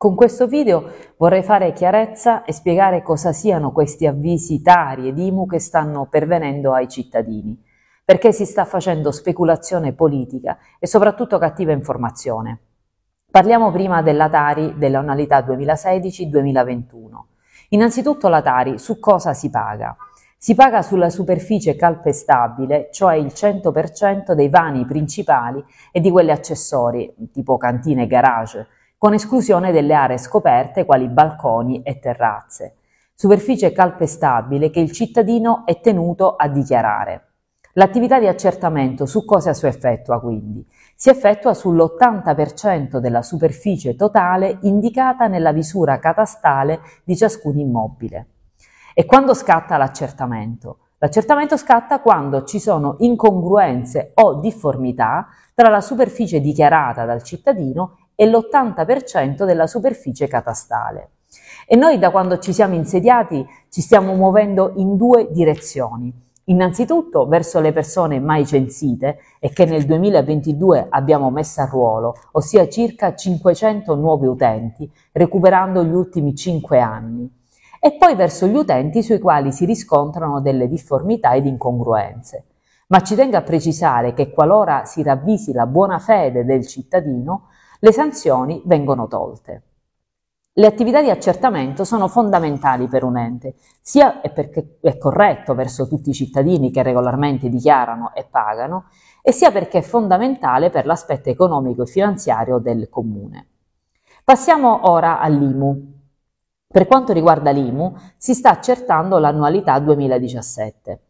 Con questo video vorrei fare chiarezza e spiegare cosa siano questi avvisi tari ed IMU che stanno pervenendo ai cittadini, perché si sta facendo speculazione politica e soprattutto cattiva informazione. Parliamo prima della Tari dell'annualità 2016-2021. Innanzitutto la Tari su cosa si paga? Si paga sulla superficie calpestabile, cioè il 100% dei vani principali e di quelli accessori, tipo cantine e garage, con esclusione delle aree scoperte quali balconi e terrazze, superficie calpestabile che il cittadino è tenuto a dichiarare. L'attività di accertamento su cosa si effettua quindi? Si effettua sull'80% della superficie totale indicata nella misura catastale di ciascun immobile. E quando scatta l'accertamento? L'accertamento scatta quando ci sono incongruenze o difformità tra la superficie dichiarata dal cittadino e l'80% della superficie catastale. E noi da quando ci siamo insediati ci stiamo muovendo in due direzioni. Innanzitutto verso le persone mai censite e che nel 2022 abbiamo messo a ruolo, ossia circa 500 nuovi utenti, recuperando gli ultimi 5 anni, e poi verso gli utenti sui quali si riscontrano delle difformità ed incongruenze. Ma ci tengo a precisare che qualora si ravvisi la buona fede del cittadino, le sanzioni vengono tolte. Le attività di accertamento sono fondamentali per un ente, sia perché è corretto verso tutti i cittadini che regolarmente dichiarano e pagano, e sia perché è fondamentale per l'aspetto economico e finanziario del comune. Passiamo ora all'IMU. Per quanto riguarda l'IMU, si sta accertando l'annualità 2017.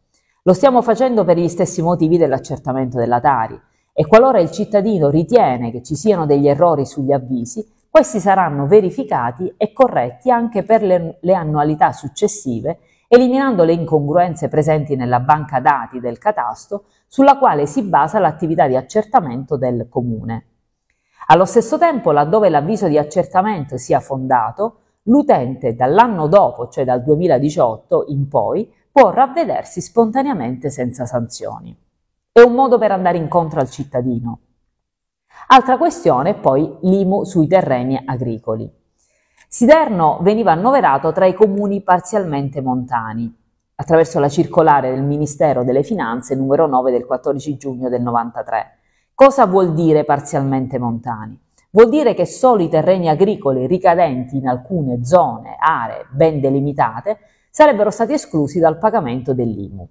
Lo stiamo facendo per gli stessi motivi dell'accertamento della Tari, e qualora il cittadino ritiene che ci siano degli errori sugli avvisi, questi saranno verificati e corretti anche per le, le annualità successive, eliminando le incongruenze presenti nella banca dati del catasto sulla quale si basa l'attività di accertamento del comune. Allo stesso tempo, laddove l'avviso di accertamento sia fondato, l'utente dall'anno dopo, cioè dal 2018 in poi, può ravvedersi spontaneamente senza sanzioni. È un modo per andare incontro al cittadino. Altra questione è poi l'IMU sui terreni agricoli. Siderno veniva annoverato tra i comuni parzialmente montani, attraverso la circolare del Ministero delle Finanze numero 9 del 14 giugno del 93. Cosa vuol dire parzialmente montani? Vuol dire che solo i terreni agricoli ricadenti in alcune zone, aree ben delimitate, sarebbero stati esclusi dal pagamento dell'IMU.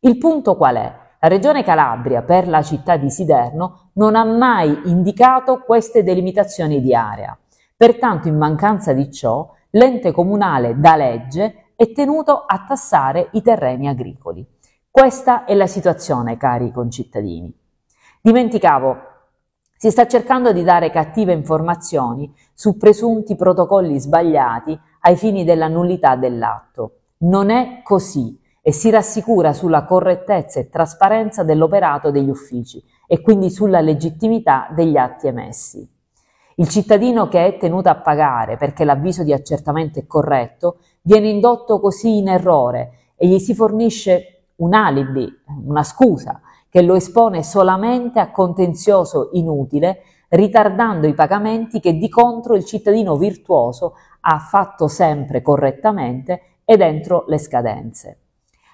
Il punto qual è? La Regione Calabria, per la città di Siderno, non ha mai indicato queste delimitazioni di area. Pertanto, in mancanza di ciò, l'ente comunale da legge è tenuto a tassare i terreni agricoli. Questa è la situazione, cari concittadini. Dimenticavo, si sta cercando di dare cattive informazioni su presunti protocolli sbagliati ai fini della nullità dell'atto. Non è così e si rassicura sulla correttezza e trasparenza dell'operato degli uffici e quindi sulla legittimità degli atti emessi. Il cittadino che è tenuto a pagare perché l'avviso di accertamento è corretto viene indotto così in errore e gli si fornisce un alibi, una scusa, che lo espone solamente a contenzioso inutile, ritardando i pagamenti che di contro il cittadino virtuoso ha fatto sempre correttamente e dentro le scadenze.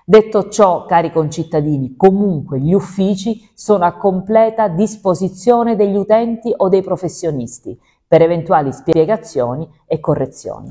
Detto ciò, cari concittadini, comunque gli uffici sono a completa disposizione degli utenti o dei professionisti per eventuali spiegazioni e correzioni.